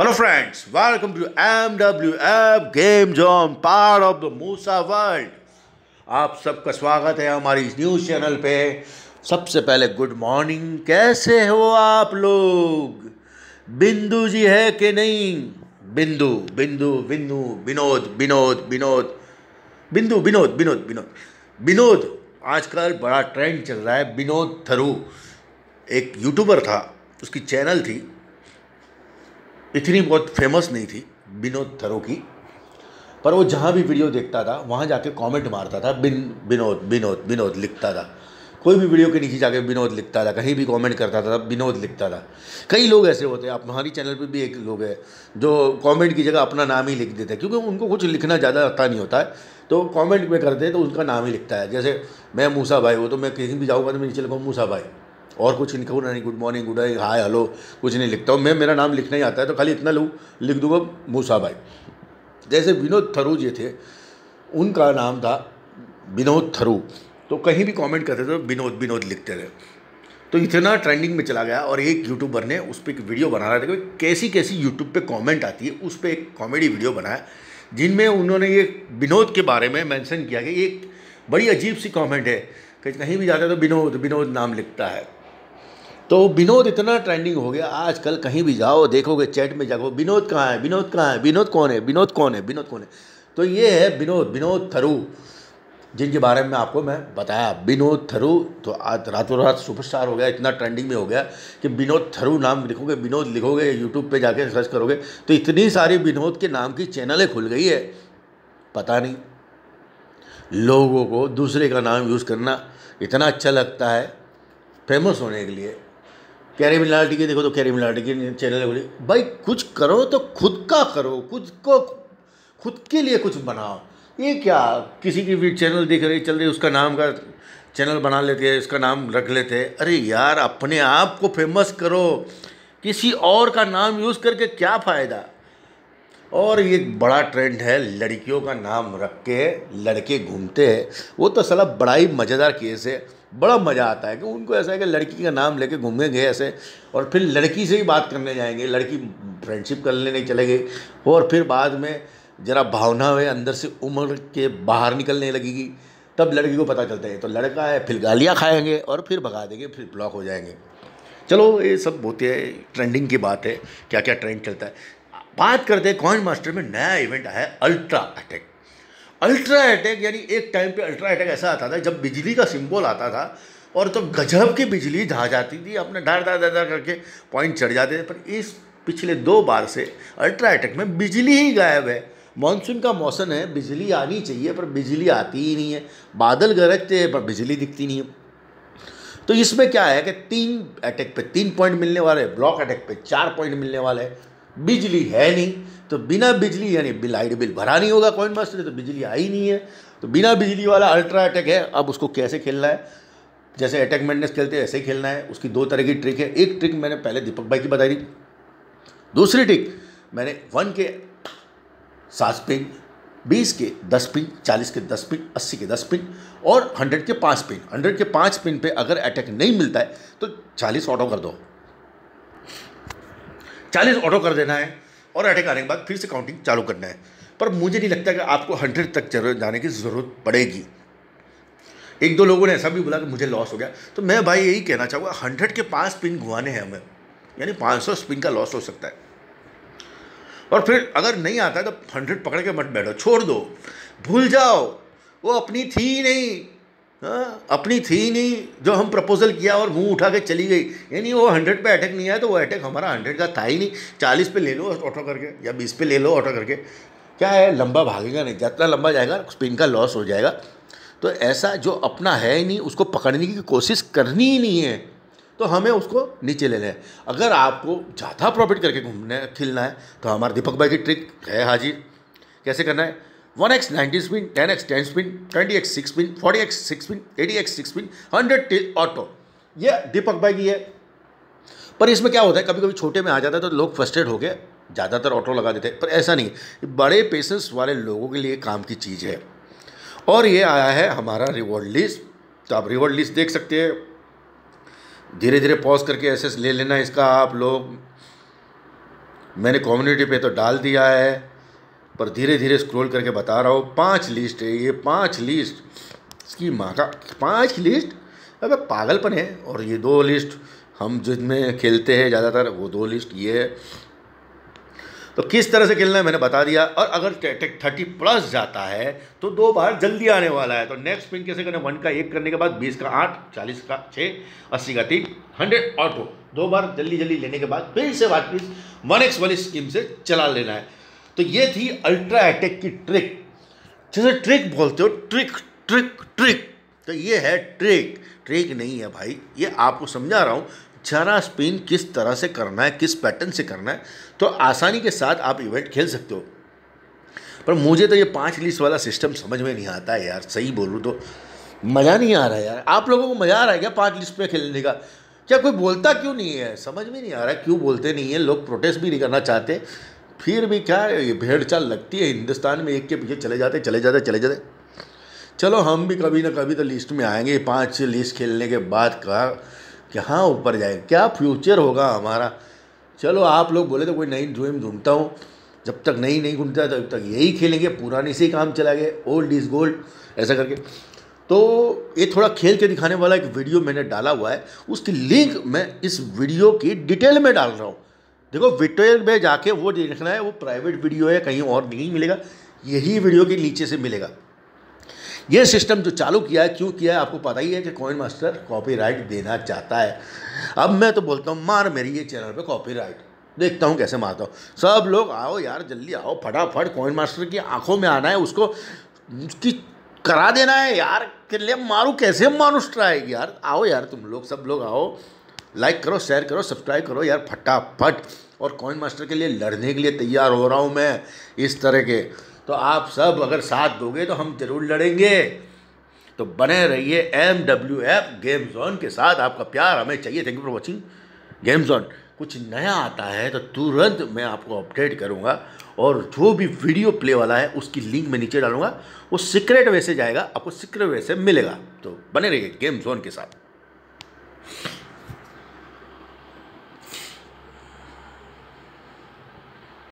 hello welcome to M W MWF game Zone, part of the मूसा world आप सबका स्वागत है हमारी इस न्यूज़ चैनल पे सबसे पहले गुड मॉर्निंग कैसे हो आप लोग बिंदु जी है कि नहीं बिंदु बिंदु बिंदु विनोद विनोद विनोद बिंदु विनोद विनोद विनोद विनोद आजकल बड़ा ट्रेंड चल रहा है विनोद थरू एक यूट्यूबर था उसकी चैनल थी इतनी बहुत फेमस नहीं थी विनोद थरो की पर वो जहाँ भी वीडियो देखता था वहाँ जाके कमेंट मारता था बिन विनोद विनोद विनोद लिखता था कोई भी वीडियो के नीचे जाके विनोद लिखता था कहीं भी कमेंट करता था विनोद लिखता था कई लोग ऐसे होते हैं आप हमारी चैनल पे भी एक लोग है जो कमेंट की जगह अपना नाम ही लिख देते हैं क्योंकि उनको कुछ लिखना ज़्यादा आता नहीं होता है तो कमेंट में करते हैं तो उसका नाम ही लिखता है जैसे मैं मूसा भाई हूँ तो मैं कहीं भी जाऊँगा तो मैं नीचे लिखा मूसा भाई और कुछ इनको नहीं good morning good I hi hello कुछ नहीं लिखता हूँ मैं मेरा नाम लिखना ही आता है तो खाली इतना लूँ लिख दूंगा मूसा भाई जैसे विनोद थरू जी थे उनका नाम था विनोद थरू तो कहीं भी कमेंट करते थे तो विनोद विनोद लिखते थे तो इतना ट्रेंडिंग में चला गया और एक यूट्यूबर ने उस पर एक वीडियो बना रहा था कि कैसी कैसी यूट्यूब पे कमेंट आती है उस पर एक कॉमेडी वीडियो बनाया जिनमें उन्होंने ये विनोद के बारे में मेंशन किया कि एक बड़ी अजीब सी कमेंट है कि कहीं भी जाता है तो विनोद विनोद नाम लिखता है तो विनोद इतना ट्रेंडिंग हो गया आजकल कहीं भी जाओ देखोगे चैट में जाओ विनोद कहाँ है विनोद कहाँ है विनोद कौन है विनोद कौन है विनोद कौन है तो ये है विनोद विनोद थरू जिनके बारे में आपको मैं बताया विनोद थरू तो आज रातों रात सुपरस्टार हो गया इतना ट्रेंडिंग में हो गया कि विनोद थरू नाम लिखोगे विनोद लिखोगे यूट्यूब पे जाके सर्च करोगे तो इतनी सारी विनोद के नाम की चैनलें खुल गई है पता नहीं लोगों को दूसरे का नाम यूज़ करना इतना अच्छा लगता है फेमस होने के लिए कैरे मिलाटी की देखो तो कैरे मिलाटी की चैनल बोली भाई कुछ करो तो खुद का करो खुद को खुद के लिए कुछ बनाओ ये क्या किसी की भी चैनल देख रही चल रही उसका नाम का चैनल बना लेते हैं उसका नाम रख लेते हैं अरे यार अपने आप को फेमस करो किसी और का नाम यूज़ करके क्या फ़ायदा और ये बड़ा ट्रेंड है लड़कियों का नाम रख के लड़के घूमते हैं वो तो सला बड़ा ही मज़ेदार केस है बड़ा मज़ा आता है कि उनको ऐसा है कि लड़की का नाम लेके घूमेंगे ऐसे और फिर लड़की से ही बात करने जाएंगे लड़की फ्रेंडशिप कर लेने चले गए और फिर बाद में ज़रा भावना है अंदर से उम्र के बाहर निकलने लगेगी तब लड़की को पता चलता है तो लड़का है फिर गालियाँ खाएंगे और फिर भगा देंगे फिर ब्लॉक हो जाएंगे चलो ये सब होती है ट्रेंडिंग की बात है क्या क्या ट्रेंड चलता है बात करते हैं कॉइन मास्टर में नया इवेंट आया है अल्ट्रा अटैक अल्ट्रा अटैक यानी एक टाइम पे अल्ट्रा अटैक ऐसा आता था जब बिजली का सिंबल आता था और तब तो गजब की बिजली धा जाती थी अपने धार धार धार करके पॉइंट चढ़ जाते थे पर इस पिछले दो बार से अल्ट्रा अटैक में बिजली ही गायब है मानसून का मौसम है बिजली आनी चाहिए पर बिजली आती ही नहीं है बादल गरजते हैं पर बिजली दिखती नहीं है तो इसमें क्या है कि तीन अटैक पे तीन पॉइंट मिलने वाले ब्लॉक अटैक पे चार पॉइंट मिलने वाले बिजली है नहीं तो बिना बिजली यानी बिल लाइट बिल भरा नहीं होगा कॉइन मास्टर तो बिजली आई नहीं है तो बिना बिजली वाला अल्ट्रा अटैक है अब उसको कैसे खेलना है जैसे अटैक मैडनेस खेलते हैं ऐसे खेलना है उसकी दो तरह की ट्रिक है एक ट्रिक मैंने पहले दीपक भाई की बताई थी दूसरी ट्रिक मैंने वन के सात पिन बीस के दस पिन चालीस के दस पिन अस्सी के दस पिन और हंड्रेड के पाँच पिन हंड्रेड के पाँच पिन पे अगर अटैक नहीं मिलता है तो चालीस ऑटो कर दो चालीस ऑटो कर देना है और अटैक आने के बाद फिर से काउंटिंग चालू करना है पर मुझे नहीं लगता कि आपको हंड्रेड तक जाने की ज़रूरत पड़ेगी एक दो लोगों ने ऐसा भी बोला कि मुझे लॉस हो गया तो मैं भाई यही कहना चाहूँगा हंड्रेड के पाँच स्पिन घुमाने हैं हमें यानी पाँच सौ स्पिन का लॉस हो सकता है और फिर अगर नहीं आता है तो हंड्रेड पकड़ के मत बैठो छोड़ दो भूल जाओ वो अपनी थी नहीं हाँ, अपनी थी ही नहीं जो हम प्रपोजल किया और मुंह उठा के चली गई यानी वो हंड्रेड पे अटैक नहीं आया तो वो अटैक हमारा हंड्रेड का था ही नहीं चालीस पे ले लो ऑटो करके या बीस पे ले लो ऑटो करके क्या है लंबा भागेगा नहीं जितना लंबा जाएगा स्पिन का लॉस हो जाएगा तो ऐसा जो अपना है ही नहीं उसको पकड़ने की कोशिश करनी ही नहीं है तो हमें उसको नीचे ले लें अगर आपको ज़्यादा प्रॉफिट करके है खिलना है तो हमारे दीपक भाई की ट्रिक है हाजिर कैसे करना है one X ninety spin ten X ten spin twenty X six spin forty X six spin eighty X six spin hundred till auto ये दीपक भाई की है पर इसमें क्या होता है कभी कभी छोटे में आ जाता है तो लोग फर्स्टेड हो गए ज़्यादातर ऑटो लगा देते हैं पर ऐसा नहीं बड़े पेशेंस वाले लोगों के लिए काम की चीज़ है और ये आया है हमारा रिवॉर्ड लिस्ट तो आप रिवॉर्ड लिस्ट देख सकते हैं धीरे धीरे पॉज करके ऐसे ले लेना इसका आप लोग मैंने कम्युनिटी पे तो डाल दिया है पर धीरे धीरे स्क्रॉल करके बता रहा हूँ पांच लिस्ट है ये पांच लिस्ट इसकी माँ का पाँच लिस्ट अब पागलपन है और ये दो लिस्ट हम जिनमें खेलते हैं ज़्यादातर वो दो लिस्ट ये है तो किस तरह से खेलना है मैंने बता दिया और अगर थर्टी प्लस जाता है तो दो बार जल्दी आने वाला है तो नेक्स्ट पिन कैसे करना वन का एक करने के बाद बीस का आठ चालीस का छः अस्सी का तीन हंड्रेड ऑटो दो बार जल्दी जल्दी लेने के बाद फिर से वापिस वन एक्स वाली स्कीम से चला लेना है तो ये थी अल्ट्रा अटैक की ट्रिक जैसे ट्रिक बोलते हो ट्रिक ट्रिक ट्रिक तो ये है ट्रिक ट्रिक नहीं है भाई ये आपको समझा रहा हूँ जरा स्पिन किस तरह से करना है किस पैटर्न से करना है तो आसानी के साथ आप इवेंट खेल सकते हो पर मुझे तो ये पाँच लिस्ट वाला सिस्टम समझ में नहीं आता यार सही बोलूँ तो मज़ा नहीं आ रहा है यार आप लोगों को मज़ा आ रहा है क्या पाँच लिस्ट में खेलने का क्या कोई बोलता क्यों नहीं है समझ में नहीं आ रहा है क्यों बोलते नहीं है लोग प्रोटेस्ट भी नहीं करना चाहते फिर भी क्या है ये भेड़ चाल लगती है हिंदुस्तान में एक के पीछे चले जाते चले जाते चले जाते चलो हम भी कभी ना कभी तो लिस्ट में आएंगे पाँच लिस्ट खेलने के बाद कहा कि हाँ ऊपर जाएंगे क्या फ्यूचर होगा हमारा चलो आप लोग बोले तो कोई नई ड्रीम ढूंढता हूँ जब तक नई नहीं ढूंढता तब तक यही खेलेंगे पुराने से ही काम चला गया ओल्ड इज गोल्ड ऐसा करके तो ये थोड़ा खेल के दिखाने वाला एक वीडियो मैंने डाला हुआ है उसकी लिंक मैं इस वीडियो की डिटेल में डाल रहा हूँ देखो विटेल में जाके वो देखना है वो प्राइवेट वीडियो है कहीं और नहीं मिलेगा यही वीडियो के नीचे से मिलेगा ये सिस्टम जो चालू किया है क्यों किया है आपको पता ही है कि कॉइन मास्टर कॉपीराइट देना चाहता है अब मैं तो बोलता हूँ मार मेरी ये चैनल पे कॉपीराइट देखता हूँ कैसे मारता हूँ सब लोग आओ यार जल्दी आओ फटाफट कॉइन मास्टर की आंखों में आना है उसको उसकी करा देना है यार के लिए मारूँ कैसे मानुष्ट्राएगी यार आओ यार तुम लोग सब लोग आओ लाइक करो शेयर करो सब्सक्राइब करो यार फटाफट और कॉइन मास्टर के लिए लड़ने के लिए तैयार हो रहा हूँ मैं इस तरह के तो आप सब अगर साथ दोगे तो हम जरूर लड़ेंगे तो बने रहिए M W F game zone के साथ आपका प्यार हमें चाहिए thank you for watching game zone कुछ नया आता है तो तुरंत मैं आपको अपडेट करूंगा और जो भी वीडियो प्ले वाला है उसकी लिंक मैं नीचे डालूंगा वो सीक्रेट वैसे जाएगा आपको सीक्रेट वैसे मिलेगा तो बने रहिए गेम जोन के साथ